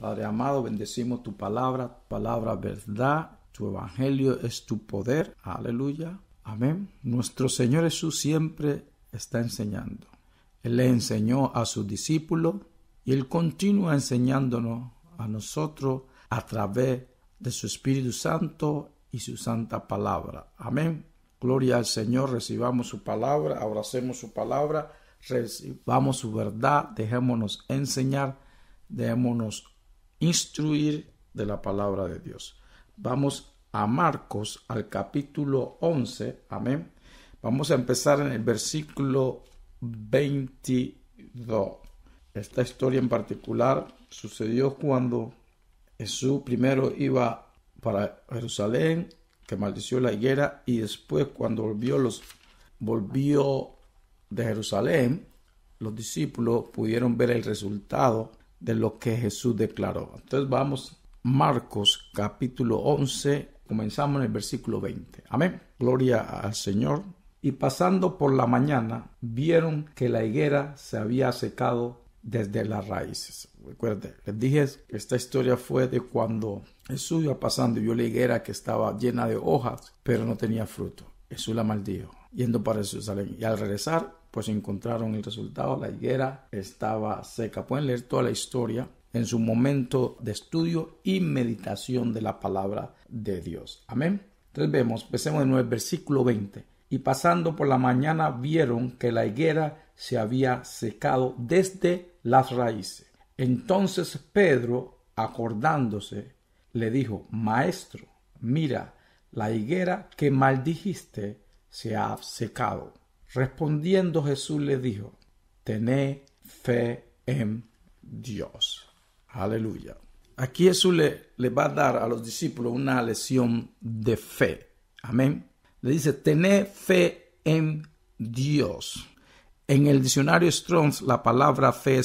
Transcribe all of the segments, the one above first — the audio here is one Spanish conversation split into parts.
Padre amado, bendecimos tu palabra, palabra verdad, tu evangelio es tu poder. Aleluya. Amén. Nuestro Señor Jesús siempre está enseñando. Él le enseñó a sus discípulos y Él continúa enseñándonos a nosotros a través de su Espíritu Santo y su santa palabra. Amén. Gloria al Señor, recibamos su palabra, abracemos su palabra, recibamos su verdad, dejémonos enseñar, dejémonos instruir de la palabra de Dios. Vamos a Marcos al capítulo 11, amén. Vamos a empezar en el versículo 22. Esta historia en particular sucedió cuando Jesús primero iba para Jerusalén, que maldició la higuera, y después cuando volvió, los, volvió de Jerusalén, los discípulos pudieron ver el resultado de lo que Jesús declaró. Entonces vamos, Marcos capítulo 11, comenzamos en el versículo 20. Amén. Gloria al Señor. Y pasando por la mañana, vieron que la higuera se había secado desde las raíces. Recuerden, les dije, esta historia fue de cuando Jesús iba pasando y vio la higuera que estaba llena de hojas, pero no tenía fruto. Jesús la maldijo, yendo para Jerusalén. Y al regresar, pues encontraron el resultado, la higuera estaba seca. Pueden leer toda la historia en su momento de estudio y meditación de la palabra de Dios. Amén. Entonces vemos, empecemos de nuevo versículo 20. Y pasando por la mañana vieron que la higuera se había secado desde las raíces. Entonces Pedro, acordándose, le dijo, Maestro, mira, la higuera que maldijiste se ha secado. Respondiendo Jesús le dijo, tené fe en Dios. Aleluya. Aquí Jesús le, va a dar a los discípulos una lección de fe. Amén. Le dice, tené fe en Dios. En el diccionario Strong's la palabra fe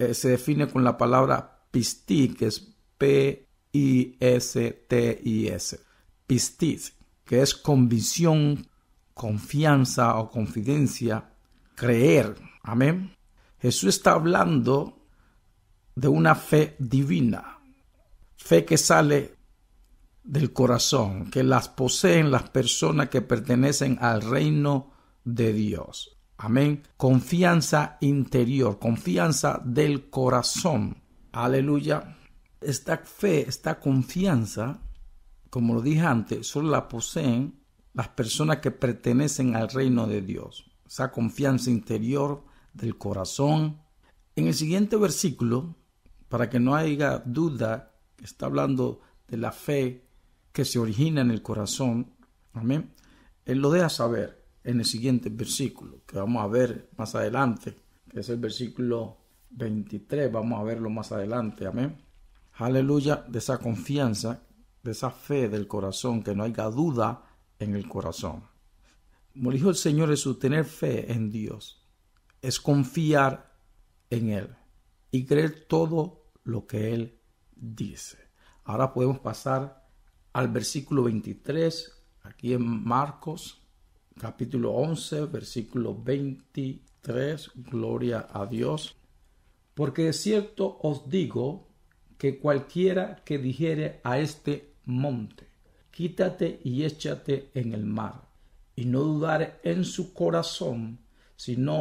eh, se define con la palabra pistis, que es P-I-S-T-I-S. Pistis, que es convicción confianza o confidencia, creer. Amén. Jesús está hablando de una fe divina, fe que sale del corazón, que las poseen las personas que pertenecen al reino de Dios. Amén. Confianza interior, confianza del corazón. Aleluya. Esta fe, esta confianza, como lo dije antes, solo la poseen las personas que pertenecen al reino de Dios, esa confianza interior del corazón. En el siguiente versículo, para que no haya duda, está hablando de la fe que se origina en el corazón. Amén. Él lo deja saber en el siguiente versículo, que vamos a ver más adelante, es el versículo 23, vamos a verlo más adelante. Amén. Aleluya, de esa confianza, de esa fe del corazón, que no haya duda en el corazón. Como dijo el Señor Jesús, tener fe en Dios es confiar en Él y creer todo lo que Él dice. Ahora podemos pasar al versículo 23, aquí en Marcos, capítulo 11, versículo 23, gloria a Dios. Porque de cierto os digo que cualquiera que dijere a este monte, quítate y échate en el mar, y no dudare en su corazón, sino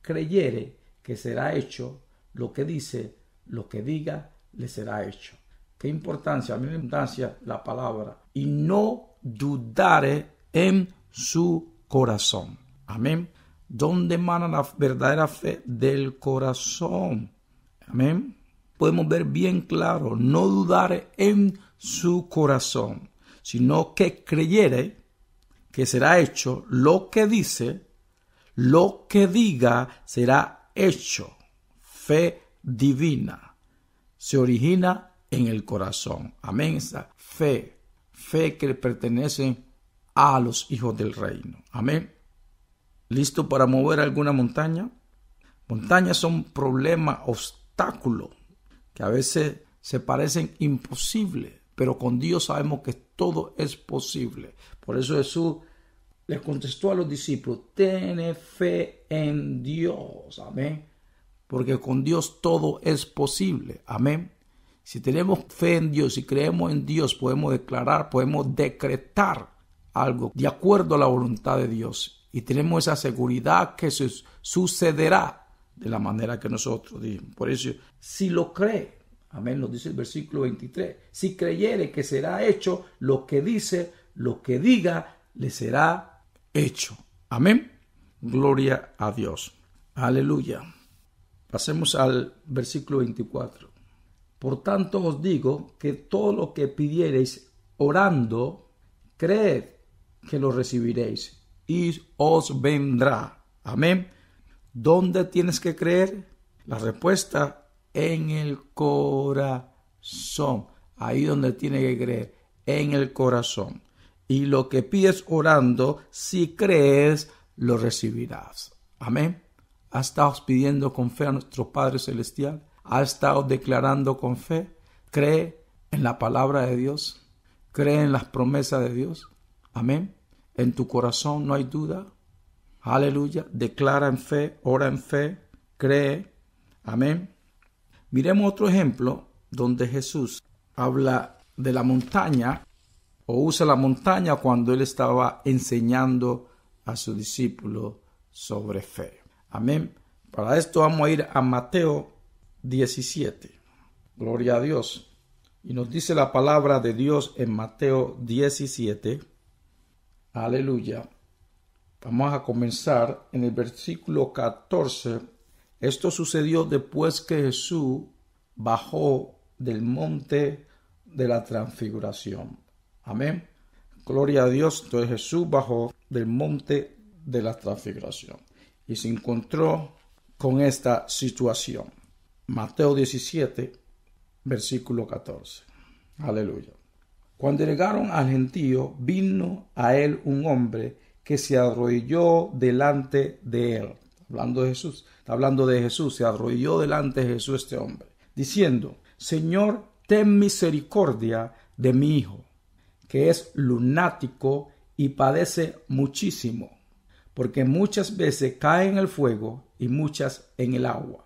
creyere que será hecho lo que dice, lo que diga, le será hecho. Qué importancia, a mí me importancia la palabra. Y no dudare en su corazón. Amén. Donde emana la verdadera fe? Del corazón. Amén. Podemos ver bien claro, no dudare en su corazón sino que creyere que será hecho lo que dice, lo que diga será hecho. Fe divina se origina en el corazón. Amén. fe, fe que pertenece a los hijos del reino. Amén. ¿Listo para mover alguna montaña? Montañas son problemas, obstáculos, que a veces se parecen imposibles pero con Dios sabemos que todo es posible. Por eso Jesús les contestó a los discípulos, ten fe en Dios, amén. Porque con Dios todo es posible, amén. Si tenemos fe en Dios y si creemos en Dios, podemos declarar, podemos decretar algo de acuerdo a la voluntad de Dios. Y tenemos esa seguridad que sucederá de la manera que nosotros dijimos. Por eso, si lo cree, Amén, lo dice el versículo 23. Si creyere que será hecho lo que dice, lo que diga, le será hecho. Amén. Gloria a Dios. Aleluya. Pasemos al versículo 24. Por tanto os digo que todo lo que pidiereis orando, creed que lo recibiréis y os vendrá. Amén. ¿Dónde tienes que creer? La respuesta en el corazón. Ahí donde tiene que creer, en el corazón. Y lo que pides orando, si crees, lo recibirás. Amén. ¿Has estado pidiendo con fe a nuestro Padre Celestial? ¿Has estado declarando con fe? ¿Cree en la palabra de Dios? ¿Cree en las promesas de Dios? Amén. En tu corazón no hay duda. Aleluya. Declara en fe, ora en fe, cree. Amén. Miremos otro ejemplo donde Jesús habla de la montaña o usa la montaña cuando él estaba enseñando a su discípulo sobre fe. Amén. Para esto vamos a ir a Mateo 17. Gloria a Dios. Y nos dice la palabra de Dios en Mateo 17. Aleluya. Vamos a comenzar en el versículo 14 esto sucedió después que Jesús bajó del monte de la transfiguración. Amén. Gloria a Dios. Entonces Jesús bajó del monte de la transfiguración y se encontró con esta situación. Mateo 17, versículo 14. Aleluya. Cuando llegaron al gentío, vino a él un hombre que se arrodilló delante de él hablando de Jesús, está hablando de Jesús, se arrodilló delante de Jesús este hombre, diciendo, Señor, ten misericordia de mi hijo, que es lunático y padece muchísimo, porque muchas veces cae en el fuego y muchas en el agua.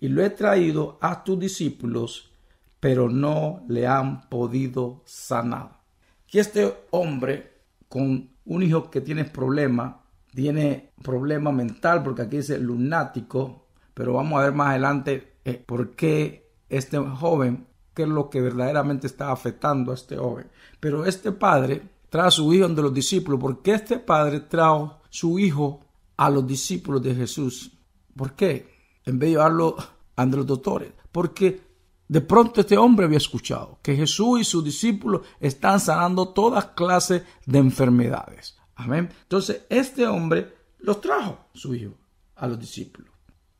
Y lo he traído a tus discípulos, pero no le han podido sanar. Que este hombre, con un hijo que tiene problemas tiene problema mental, porque aquí dice lunático, pero vamos a ver más adelante eh, por qué este joven, qué es lo que verdaderamente está afectando a este joven. Pero este padre trae a su hijo ante los discípulos, porque este padre trajo su hijo a los discípulos de Jesús. ¿Por qué? En vez de llevarlo ante los doctores, porque de pronto este hombre había escuchado que Jesús y sus discípulos están sanando todas clases de enfermedades. Entonces, este hombre los trajo, su hijo, a los discípulos.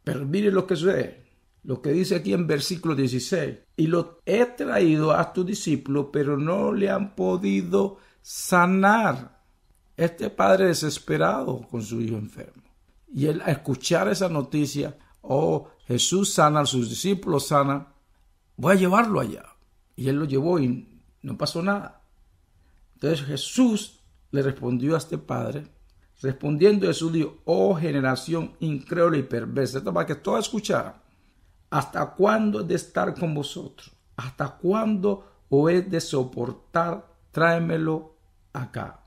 Pero mire lo que sucede. Lo que dice aquí en versículo 16. Y lo he traído a tus discípulos, pero no le han podido sanar. Este padre desesperado con su hijo enfermo. Y él a escuchar esa noticia, oh, Jesús sana, a sus discípulos sana, voy a llevarlo allá. Y él lo llevó y no pasó nada. Entonces Jesús le respondió a este padre. Respondiendo Jesús dijo, oh generación incrédula y perversa, esto para que todo escuchara, ¿hasta cuándo he de estar con vosotros? ¿Hasta cuándo o he de soportar? Tráemelo acá.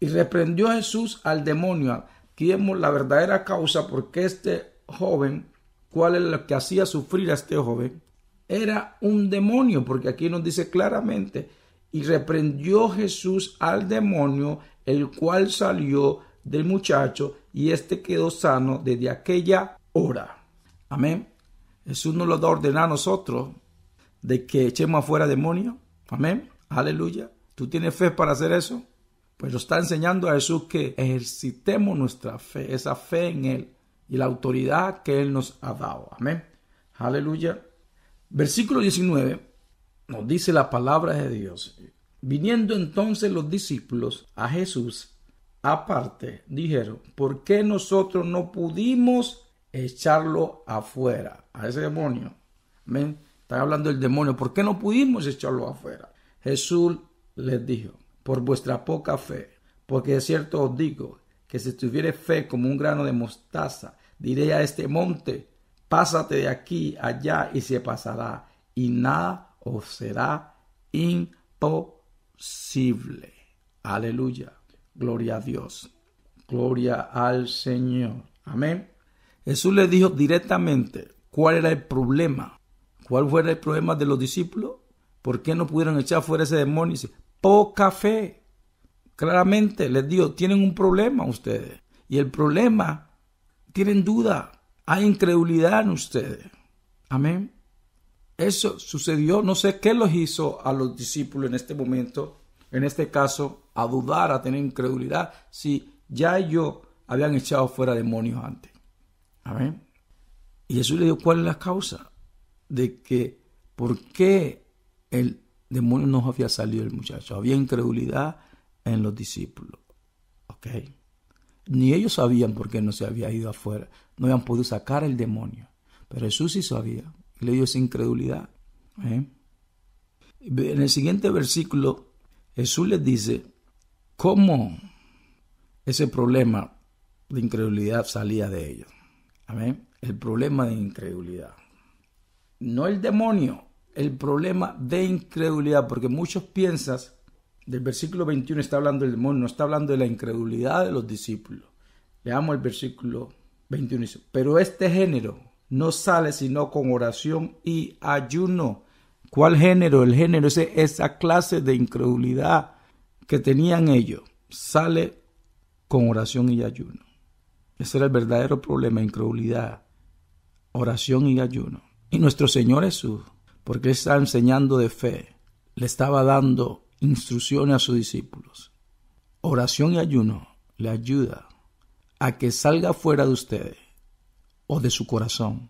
Y reprendió Jesús al demonio. Aquí vemos la verdadera causa porque este joven, cuál es lo que hacía sufrir a este joven, era un demonio, porque aquí nos dice claramente y reprendió Jesús al demonio, el cual salió del muchacho, y éste quedó sano desde aquella hora. Amén. Jesús nos lo da a ordenar a nosotros de que echemos afuera demonio. Amén. Aleluya. ¿Tú tienes fe para hacer eso? Pues lo está enseñando a Jesús que ejercitemos nuestra fe, esa fe en Él y la autoridad que Él nos ha dado. Amén. Aleluya. Versículo 19 nos dice la palabra de Dios. Viniendo entonces los discípulos a Jesús aparte, dijeron, ¿por qué nosotros no pudimos echarlo afuera? A ese demonio. Amén. Están hablando del demonio. ¿Por qué no pudimos echarlo afuera? Jesús les dijo, por vuestra poca fe, porque de cierto os digo que si tuviere fe como un grano de mostaza, diré a este monte, pásate de aquí allá y se pasará, y nada o será imposible. Aleluya. Gloria a Dios. Gloria al Señor. Amén. Jesús le dijo directamente cuál era el problema. ¿Cuál fue el problema de los discípulos? ¿Por qué no pudieron echar fuera ese demonio? poca fe. Claramente les dijo tienen un problema ustedes. Y el problema, tienen duda, hay incredulidad en ustedes. Amén. Eso sucedió, no sé qué los hizo a los discípulos en este momento, en este caso, a dudar, a tener incredulidad, si ya ellos habían echado fuera demonios antes. Amén. Y Jesús le dijo, ¿cuál es la causa? De que, ¿por qué el demonio no había salido del muchacho? Había incredulidad en los discípulos. ¿Ok? Ni ellos sabían por qué no se había ido afuera. No habían podido sacar el demonio. Pero Jesús sí sabía le dio esa incredulidad. ¿eh? En el siguiente versículo, Jesús les dice cómo ese problema de incredulidad salía de ellos. Amén. El problema de incredulidad. No el demonio, el problema de incredulidad, porque muchos piensan, del versículo 21 está hablando del demonio, no está hablando de la incredulidad de los discípulos. Leamos el versículo 21, pero este género, no sale sino con oración y ayuno. ¿Cuál género? El género es esa clase de incredulidad que tenían ellos. Sale con oración y ayuno. Ese era el verdadero problema, incredulidad, oración y ayuno. Y nuestro Señor Jesús, porque Él estaba enseñando de fe, le estaba dando instrucciones a sus discípulos. Oración y ayuno le ayuda a que salga fuera de ustedes o de su corazón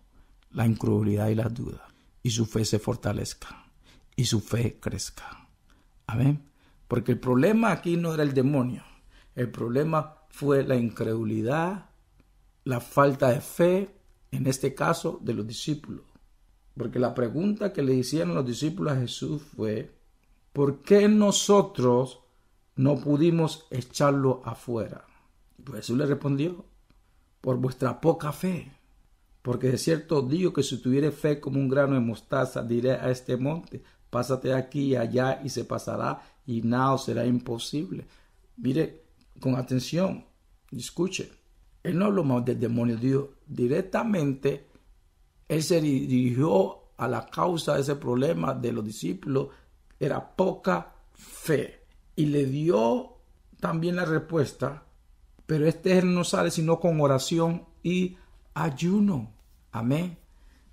la incredulidad y la duda, y su fe se fortalezca, y su fe crezca. Amén. Porque el problema aquí no era el demonio, el problema fue la incredulidad, la falta de fe, en este caso de los discípulos. Porque la pregunta que le hicieron los discípulos a Jesús fue, ¿por qué nosotros no pudimos echarlo afuera? Pues Jesús le respondió, por vuestra poca fe. Porque de cierto digo que si tuviere fe como un grano de mostaza, diré a este monte, pásate aquí y allá y se pasará y nada será imposible. Mire, con atención, escuche. Él no habló más del demonio, Dios directamente, él se dirigió a la causa de ese problema de los discípulos, era poca fe. Y le dio también la respuesta, pero este no sale sino con oración y ayuno. Amén.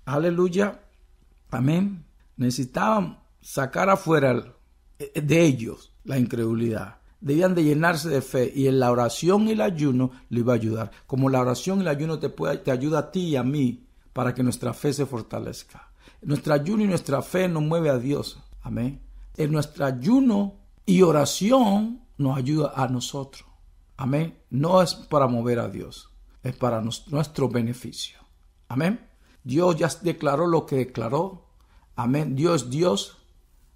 Aleluya. Amén. Necesitaban sacar afuera eh, de ellos la incredulidad. Debían de llenarse de fe y en la oración y el ayuno le iba a ayudar. Como la oración y el ayuno te, puede, ayuda a ti y a mí para que nuestra fe se fortalezca. Nuestro ayuno y nuestra fe nos mueve a Dios. Amén. En nuestro ayuno y oración nos ayuda a nosotros. Amén. No es para mover a Dios es para nuestro beneficio. Amén. Dios ya declaró lo que declaró. Amén. Dios es Dios.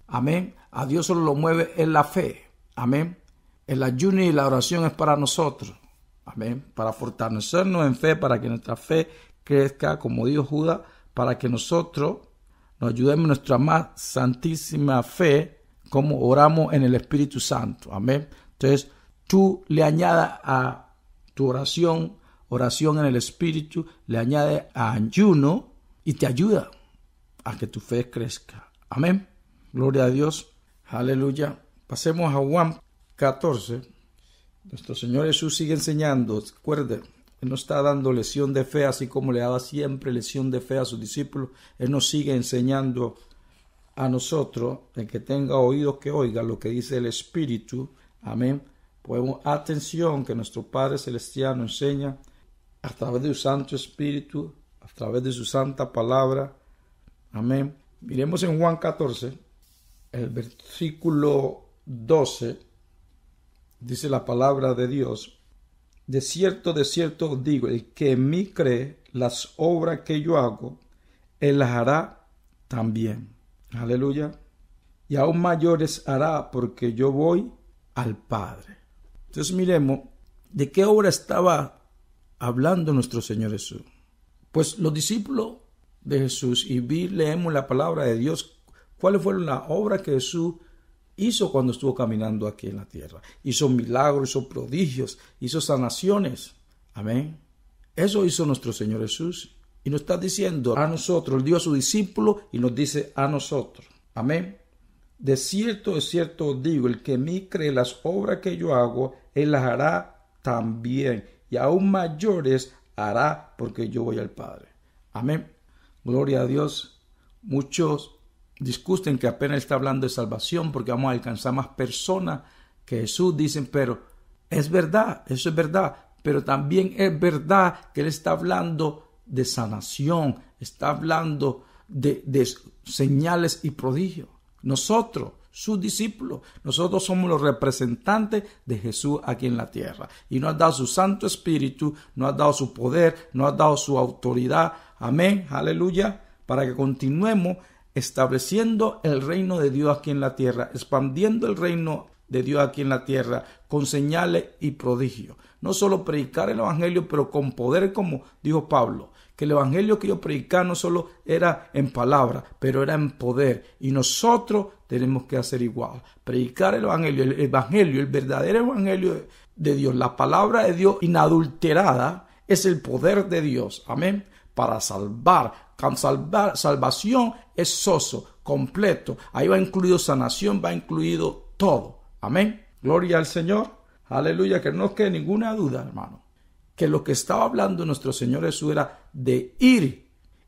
Amén. A Dios solo lo mueve en la fe. Amén. El ayuno y la oración es para nosotros. Amén. Para fortalecernos en fe, para que nuestra fe crezca, como dijo Judas, para que nosotros nos ayudemos en nuestra más santísima fe, como oramos en el Espíritu Santo. Amén. Entonces, tú le añadas a tu oración oración en el Espíritu, le añade ayuno y te ayuda a que tu fe crezca. Amén. Gloria a Dios. Aleluya. Pasemos a Juan 14. Nuestro Señor Jesús sigue enseñando. Recuerde, Él no está dando lesión de fe, así como le daba siempre lesión de fe a sus discípulos. Él nos sigue enseñando a nosotros, el que tenga oídos que oiga lo que dice el Espíritu. Amén. Podemos, atención, que nuestro Padre Celestial nos enseña a través de su Santo Espíritu, a través de su Santa Palabra. Amén. Miremos en Juan 14, el versículo 12, dice la palabra de Dios. De cierto, de cierto digo, el que en mí cree, las obras que yo hago, él las hará también. Aleluya. Y aún mayores hará porque yo voy al Padre. Entonces miremos de qué obra estaba hablando nuestro Señor Jesús. Pues los discípulos de Jesús y vi, leemos la palabra de Dios, cuáles fueron las obras que Jesús hizo cuando estuvo caminando aquí en la tierra. Hizo milagros, hizo prodigios, hizo sanaciones. Amén. Eso hizo nuestro Señor Jesús. Y nos está diciendo a nosotros, el dio a su discípulo y nos dice a nosotros. Amén. De cierto, de cierto digo, el que mí cree las obras que yo hago, él las hará también y aún mayores hará porque yo voy al Padre. Amén. Gloria a Dios. Muchos discuten que apenas está hablando de salvación porque vamos a alcanzar más personas que Jesús, dicen, pero es verdad, eso es verdad, pero también es verdad que Él está hablando de sanación, está hablando de, de señales y prodigios. Nosotros sus discípulos. Nosotros somos los representantes de Jesús aquí en la tierra. Y nos ha dado su Santo Espíritu, nos ha dado su poder, nos ha dado su autoridad. Amén, aleluya, para que continuemos estableciendo el reino de Dios aquí en la tierra, expandiendo el reino de Dios aquí en la tierra con señales y prodigios. No solo predicar el Evangelio, pero con poder, como dijo Pablo que el Evangelio que yo predicaba no solo era en palabra, pero era en poder. Y nosotros tenemos que hacer igual. Predicar el Evangelio, el Evangelio, el verdadero Evangelio de Dios, la palabra de Dios inadulterada, es el poder de Dios. Amén. Para salvar. salvar salvación es soso, completo. Ahí va incluido sanación, va incluido todo. Amén. Gloria al Señor. Aleluya. Que no nos quede ninguna duda, hermano. Que lo que estaba hablando nuestro Señor Jesús era de ir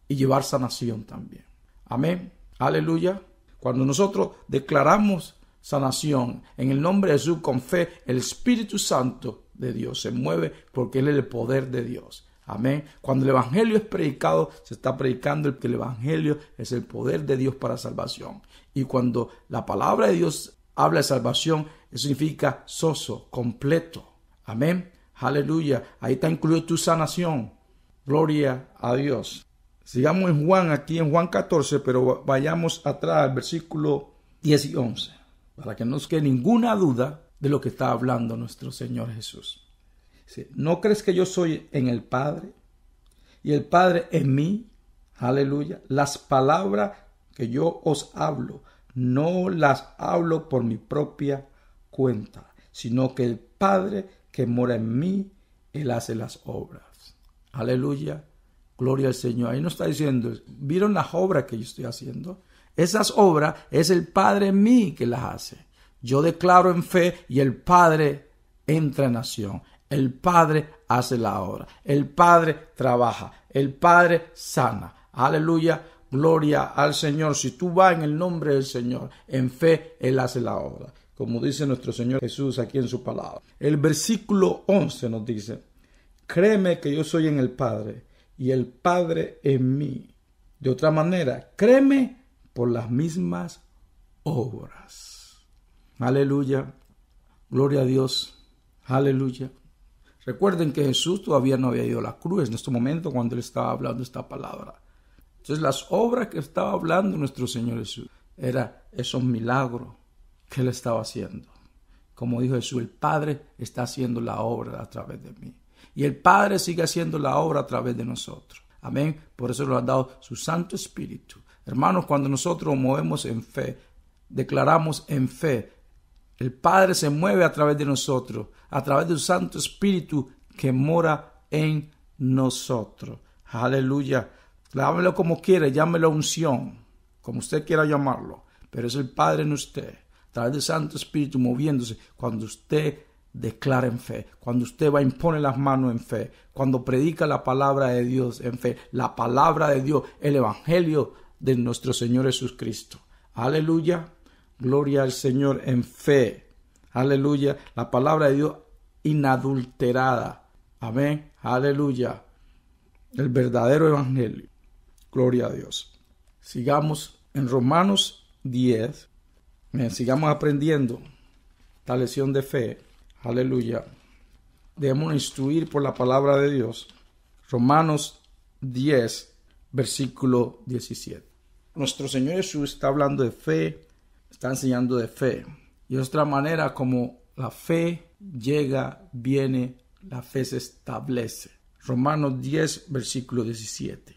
y llevar sanación también. Amén. Aleluya. Cuando nosotros declaramos sanación en el nombre de Jesús con fe, el Espíritu Santo de Dios se mueve porque Él es el poder de Dios. Amén. Cuando el Evangelio es predicado, se está predicando que el Evangelio es el poder de Dios para salvación. Y cuando la palabra de Dios habla de salvación, eso significa soso, completo. Amén. Aleluya. Ahí está incluido tu sanación. Gloria a Dios. Sigamos en Juan, aquí en Juan 14, pero vayamos atrás al versículo 10 y 11, para que no nos quede ninguna duda de lo que está hablando nuestro Señor Jesús. ¿No crees que yo soy en el Padre y el Padre en mí? Aleluya. Las palabras que yo os hablo, no las hablo por mi propia cuenta, sino que el Padre que mora en mí, Él hace las obras. Aleluya. Gloria al Señor. Ahí nos está diciendo, ¿vieron las obras que yo estoy haciendo? Esas obras es el Padre en mí que las hace. Yo declaro en fe y el Padre entra en acción. El Padre hace la obra. El Padre trabaja. El Padre sana. Aleluya. Gloria al Señor. Si tú vas en el nombre del Señor, en fe, Él hace la obra. Como dice nuestro Señor Jesús aquí en su palabra. El versículo 11 nos dice, Créeme que yo soy en el Padre y el Padre en mí. De otra manera, créeme por las mismas obras. Aleluya. Gloria a Dios. Aleluya. Recuerden que Jesús todavía no había ido a la cruz en este momento cuando él estaba hablando esta palabra. Entonces las obras que estaba hablando nuestro Señor Jesús eran esos milagros que él estaba haciendo. Como dijo Jesús, el Padre está haciendo la obra a través de mí. Y el Padre sigue haciendo la obra a través de nosotros. Amén. Por eso nos ha dado su Santo Espíritu. Hermanos, cuando nosotros movemos en fe, declaramos en fe, el Padre se mueve a través de nosotros, a través de su Santo Espíritu que mora en nosotros. Aleluya. Llámelo como quiera, llámelo unción, como usted quiera llamarlo, pero es el Padre en usted, a través del Santo Espíritu moviéndose cuando usted declara fe, cuando usted va a imponer las manos en fe, cuando predica la palabra de Dios en fe, la palabra de Dios, el Evangelio de nuestro Señor Jesucristo. Aleluya, gloria al Señor en fe. Aleluya, la palabra de Dios inadulterada. Amén, aleluya. El verdadero Evangelio. Gloria a Dios. Sigamos en Romanos 10. sigamos aprendiendo esta lección de fe. Aleluya. Debemos instruir por la palabra de Dios. Romanos 10, versículo 17. Nuestro Señor Jesús está hablando de fe, está enseñando de fe. Y es otra manera como la fe llega, viene, la fe se establece. Romanos 10, versículo 17.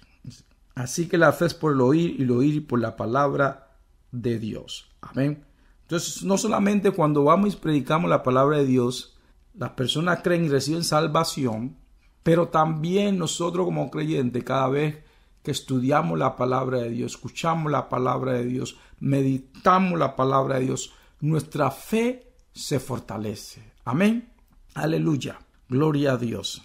Así que la fe es por el oír y el oír por la palabra de Dios. Amén. Entonces, no solamente cuando vamos y predicamos la palabra de Dios, las personas creen y reciben salvación, pero también nosotros como creyentes, cada vez que estudiamos la palabra de Dios, escuchamos la palabra de Dios, meditamos la palabra de Dios, nuestra fe se fortalece. Amén. Aleluya. Gloria a Dios.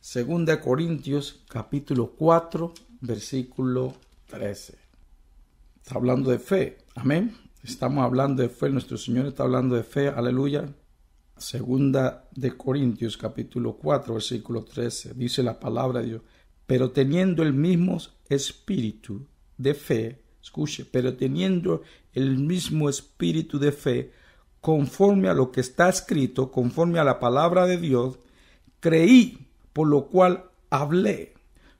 Segunda Corintios capítulo 4, versículo 13. Está hablando de fe. Amén. Estamos hablando de fe, nuestro Señor está hablando de fe, aleluya. Segunda de Corintios capítulo 4 versículo 13 dice la palabra de Dios, pero teniendo el mismo espíritu de fe, escuche, pero teniendo el mismo espíritu de fe, conforme a lo que está escrito, conforme a la palabra de Dios, creí, por lo cual hablé.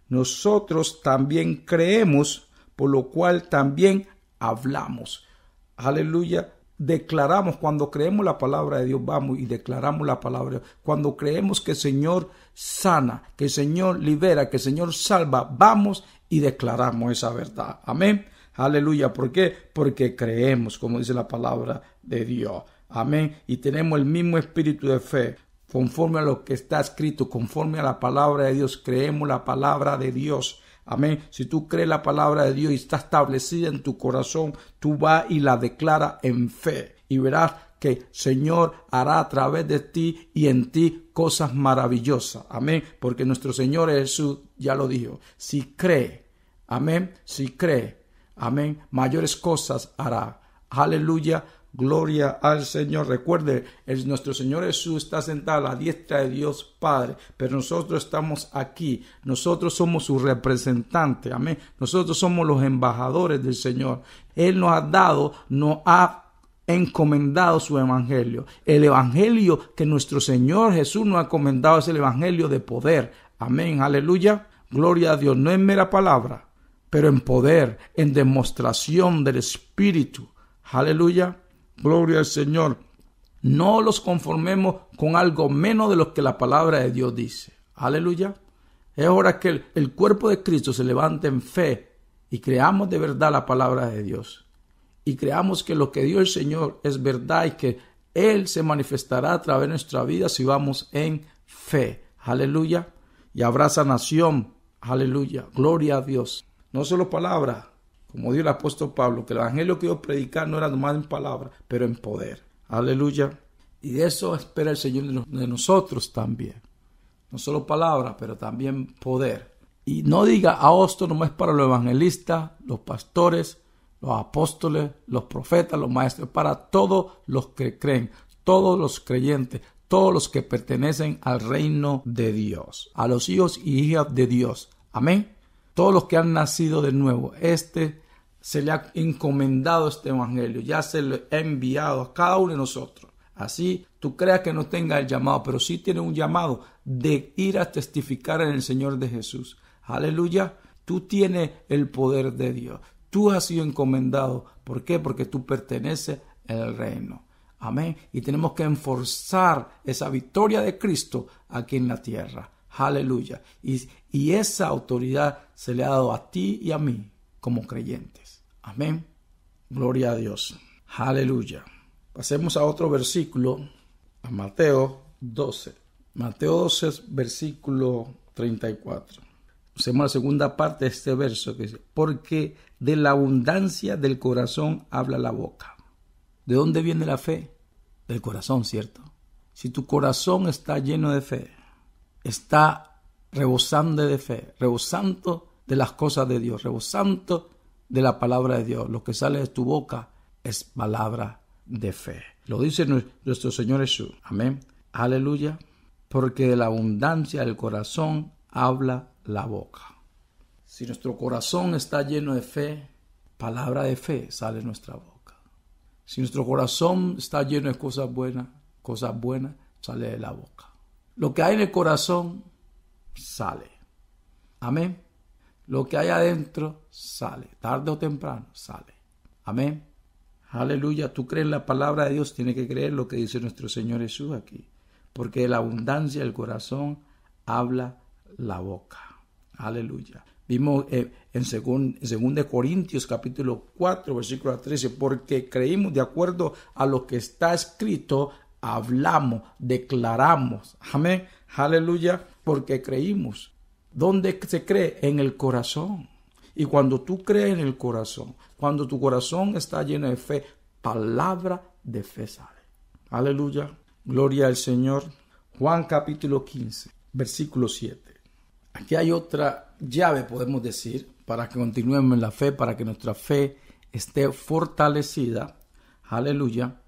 Nosotros también creemos, por lo cual también hablamos aleluya, declaramos, cuando creemos la palabra de Dios, vamos y declaramos la palabra Cuando creemos que el Señor sana, que el Señor libera, que el Señor salva, vamos y declaramos esa verdad. Amén. Aleluya. ¿Por qué? Porque creemos, como dice la palabra de Dios. Amén. Y tenemos el mismo espíritu de fe. Conforme a lo que está escrito, conforme a la palabra de Dios, creemos la palabra de Dios. Amén. Si tú crees la palabra de Dios y está establecida en tu corazón, tú vas y la declara en fe y verás que Señor hará a través de ti y en ti cosas maravillosas. Amén. Porque nuestro Señor Jesús ya lo dijo. Si cree, amén, si cree, amén, mayores cosas hará. Aleluya, Gloria al Señor. Recuerde, nuestro Señor Jesús está sentado a la diestra de Dios Padre, pero nosotros estamos aquí. Nosotros somos su representante. Amén. Nosotros somos los embajadores del Señor. Él nos ha dado, nos ha encomendado su evangelio. El evangelio que nuestro Señor Jesús nos ha encomendado es el evangelio de poder. Amén, aleluya. Gloria a Dios. No en mera palabra, pero en poder, en demostración del Espíritu. Aleluya. Gloria al Señor. No los conformemos con algo menos de lo que la palabra de Dios dice. Aleluya. Es hora que el, cuerpo de Cristo se levante en fe y creamos de verdad la palabra de Dios. Y creamos que lo que dio el Señor es verdad y que Él se manifestará a través de nuestra vida si vamos en fe. Aleluya. Y habrá sanación. Aleluya. Gloria a Dios. No solo palabra, como dijo el apóstol Pablo, que el evangelio que yo predicar no era nomás en palabra, pero en poder. Aleluya. Y de eso espera el Señor de nosotros también. No solo palabra, pero también poder. Y no diga, a ah, no es para los evangelistas, los pastores, los apóstoles, los profetas, los maestros, para todos los que creen, todos los creyentes, todos los que pertenecen al reino de Dios, a los hijos y hijas de Dios. Amén. Todos los que han nacido de nuevo. Este se le ha encomendado este Evangelio, ya se le ha enviado a cada uno de nosotros. Así tú creas que no tenga el llamado, pero sí tiene un llamado de ir a testificar en el Señor de Jesús. Aleluya. Tú tienes el poder de Dios. Tú has sido encomendado. ¿Por qué? Porque tú perteneces al reino. Amén. Y tenemos que enforzar esa victoria de Cristo aquí en la tierra. Aleluya. Y, y esa autoridad se le ha dado a ti y a mí como creyentes. Amén. Gloria a Dios. Aleluya. Pasemos a otro versículo, a Mateo 12. Mateo 12, versículo 34. Hacemos la segunda parte de este verso que dice, porque de la abundancia del corazón habla la boca. ¿De dónde viene la fe? Del corazón, ¿cierto? Si tu corazón está lleno de fe, está rebosando de fe, rebosando de las cosas de Dios, rebosando de la palabra de Dios. Lo que sale de tu boca es palabra de fe. Lo dice nuestro Señor Jesús. Amén. Aleluya. Porque de la abundancia del corazón habla la boca. Si nuestro corazón está lleno de fe, palabra de fe sale de nuestra boca. Si nuestro corazón está lleno de cosas buenas, cosas buenas sale de la boca. Lo que hay en el corazón sale. Amén. Lo que hay adentro sale, tarde o temprano sale. Amén. Aleluya, tú crees la palabra de Dios, tienes que creer lo que dice nuestro Señor Jesús aquí, porque de la abundancia del corazón habla la boca. Aleluya. Vimos eh, en 2 Corintios capítulo 4, versículo 13, porque creímos de acuerdo a lo que está escrito, hablamos, declaramos. Amén. Aleluya, porque creímos. ¿Dónde se cree? En el corazón. Y cuando tú crees en el corazón, cuando tu corazón está lleno de fe, palabra de fe sale. Aleluya. Gloria al Señor. Juan capítulo 15, versículo 7. Aquí hay otra llave, podemos decir, para que continuemos en la fe, para que nuestra fe esté fortalecida. Aleluya.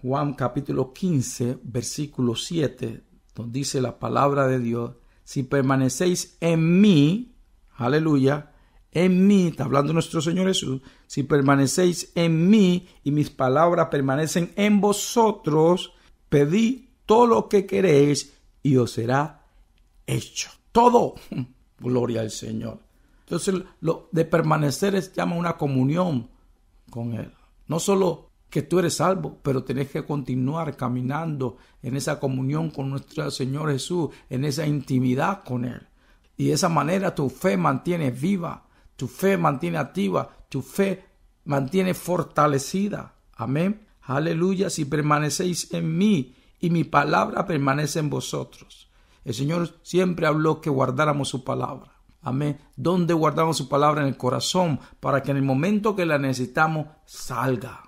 Juan capítulo 15, versículo 7, donde dice la palabra de Dios, si permanecéis en mí, aleluya, en mí, está hablando nuestro Señor Jesús, si permanecéis en mí y mis palabras permanecen en vosotros, pedid todo lo que queréis y os será hecho. Todo. Gloria al Señor. Entonces, lo de permanecer es llama una comunión con Él. No solo que tú eres salvo, pero tenés que continuar caminando en esa comunión con nuestro Señor Jesús, en esa intimidad con Él. Y de esa manera tu fe mantiene viva, tu fe mantiene activa, tu fe mantiene fortalecida. Amén. Aleluya, si permanecéis en mí y mi palabra permanece en vosotros. El Señor siempre habló que guardáramos su palabra. Amén. ¿Dónde guardamos su palabra en el corazón para que en el momento que la necesitamos salga.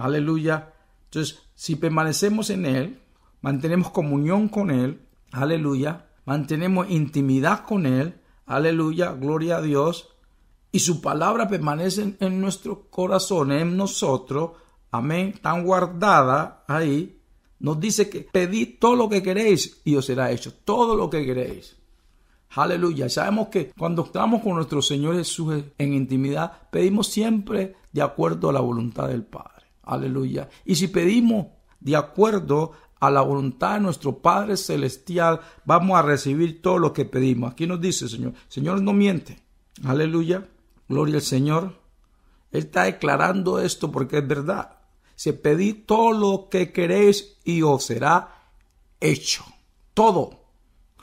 Aleluya. Entonces, si permanecemos en Él, mantenemos comunión con Él, aleluya, mantenemos intimidad con Él, aleluya, gloria a Dios, y su palabra permanece en, nuestro corazón, en nosotros, amén, tan guardada ahí, nos dice que pedid todo lo que queréis y os será hecho, todo lo que queréis. Aleluya. Sabemos que cuando estamos con nuestro Señor Jesús en intimidad, pedimos siempre de acuerdo a la voluntad del Padre. Aleluya. Y si pedimos de acuerdo a la voluntad de nuestro Padre Celestial, vamos a recibir todo lo que pedimos. Aquí nos dice, Señor, Señor no miente. Aleluya. Gloria al Señor. Él está declarando esto porque es verdad. Se pedí todo lo que queréis y os será hecho. Todo.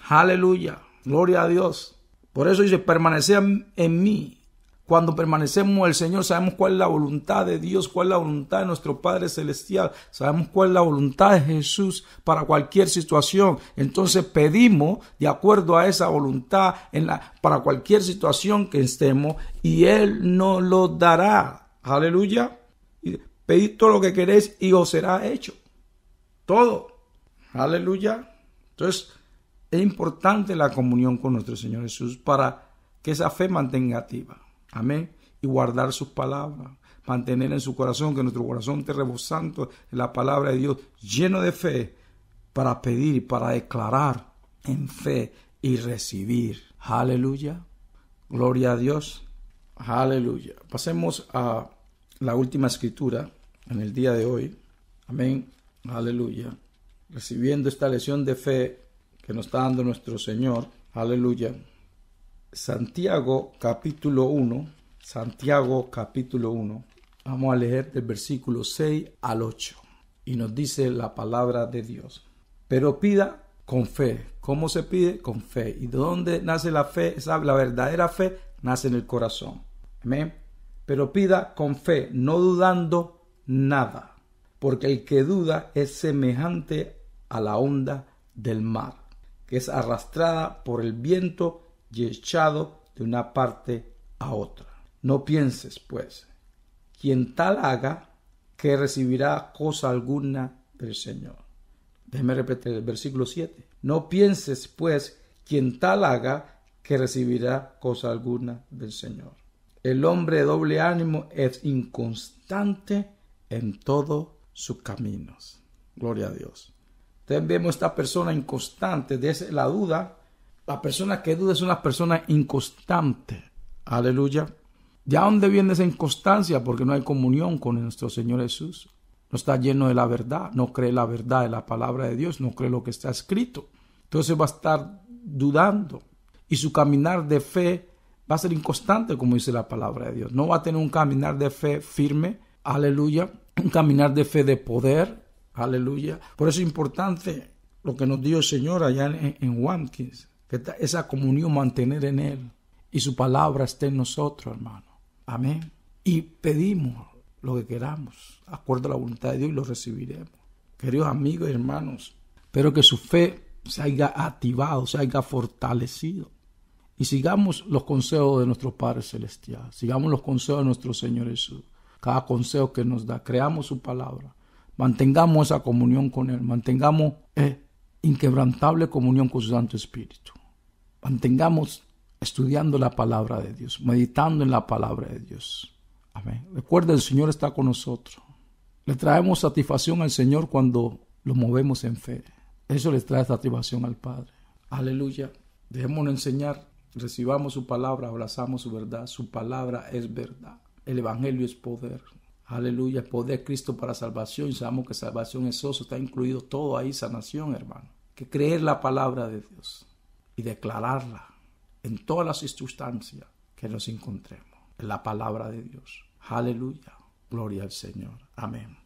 Aleluya. Gloria a Dios. Por eso dice, permanece en mí cuando permanecemos el Señor, sabemos cuál es la voluntad de Dios, cuál es la voluntad de nuestro Padre Celestial, sabemos cuál es la voluntad de Jesús para cualquier situación. Entonces pedimos de acuerdo a esa voluntad para cualquier situación que estemos y Él nos lo dará. Aleluya. Pedid todo lo que queréis y os será hecho. Todo. Aleluya. Entonces es importante la comunión con nuestro Señor Jesús para que esa fe mantenga activa. Amén. Y guardar sus palabras. Mantener en su corazón que nuestro corazón esté rebosando la palabra de Dios, lleno de fe, para pedir, para declarar en fe y recibir. Aleluya. Gloria a Dios. Aleluya. Pasemos a la última escritura en el día de hoy. Amén. Aleluya. Recibiendo esta lección de fe que nos está dando nuestro Señor. Aleluya. Santiago capítulo 1, Santiago capítulo 1, vamos a leer del versículo 6 al 8 y nos dice la palabra de Dios. Pero pida con fe. ¿Cómo se pide? Con fe. ¿Y de dónde nace la fe? La verdadera fe nace en el corazón. Amén. Pero pida con fe, no dudando nada, porque el que duda es semejante a la onda del mar, que es arrastrada por el viento echado de una parte a otra. No pienses, pues, quien tal haga, que recibirá cosa alguna del Señor. Déjeme repetir el versículo 7. No pienses, pues, quien tal haga, que recibirá cosa alguna del Señor. El hombre de doble ánimo es inconstante en todos sus caminos. Gloria a Dios. Entonces vemos esta persona inconstante, de la duda, la persona que duda es una persona inconstante. Aleluya. ¿De dónde viene esa inconstancia? Porque no hay comunión con nuestro Señor Jesús. No está lleno de la verdad, no cree la verdad de la palabra de Dios, no cree lo que está escrito. Entonces va a estar dudando y su caminar de fe va a ser inconstante, como dice la palabra de Dios. No va a tener un caminar de fe firme, aleluya, un caminar de fe de poder, aleluya. Por eso es importante lo que nos dio el Señor allá en, en Juan 15 esa comunión mantener en Él y su palabra esté en nosotros, hermano. Amén. Y pedimos lo que queramos, acuerdo a la voluntad de Dios y lo recibiremos. Queridos amigos y hermanos, espero que su fe se haya activado, se haya fortalecido. Y sigamos los consejos de nuestro Padre Celestial, sigamos los consejos de nuestro Señor Jesús, cada consejo que nos da, creamos su palabra, mantengamos esa comunión con Él, mantengamos eh, inquebrantable comunión con su Santo Espíritu mantengamos estudiando la palabra de Dios, meditando en la palabra de Dios. Amén. Recuerda, el Señor está con nosotros. Le traemos satisfacción al Señor cuando lo movemos en fe. Eso le trae satisfacción al Padre. Aleluya. Dejémonos enseñar, recibamos su palabra, abrazamos su verdad. Su palabra es verdad. El Evangelio es poder. Aleluya, poder Cristo para salvación. Y sabemos que salvación es eso. Está incluido todo ahí, sanación, hermano. Que creer la palabra de Dios y declararla en todas las circunstancias que nos encontremos. En la palabra de Dios. Aleluya. Gloria al Señor. Amén.